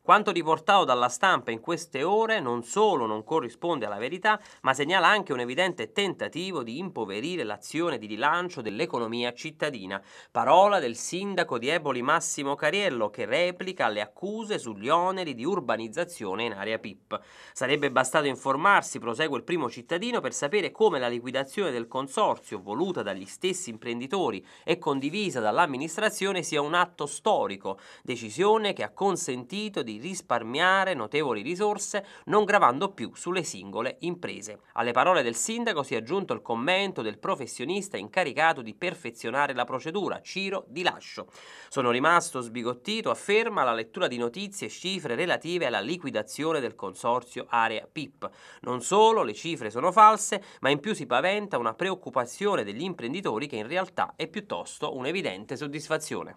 Quanto riportato dalla stampa in queste ore non solo non corrisponde alla verità, ma segnala anche un evidente tentativo di impoverire l'azione di rilancio dell'economia cittadina. Parola del sindaco di Eboli Massimo Cariello che replica le accuse sugli oneri di urbanizzazione in area PIP. Sarebbe bastato informarsi, prosegue il primo cittadino, per sapere come la liquidazione del consorzio voluta dagli stessi imprenditori e condivisa dall'amministrazione sia un atto storico, decisione che ha consentito di di risparmiare notevoli risorse non gravando più sulle singole imprese. Alle parole del sindaco si è aggiunto il commento del professionista incaricato di perfezionare la procedura, Ciro Di Lascio. Sono rimasto sbigottito, afferma la lettura di notizie e cifre relative alla liquidazione del consorzio Area PIP. Non solo le cifre sono false, ma in più si paventa una preoccupazione degli imprenditori che in realtà è piuttosto un'evidente soddisfazione.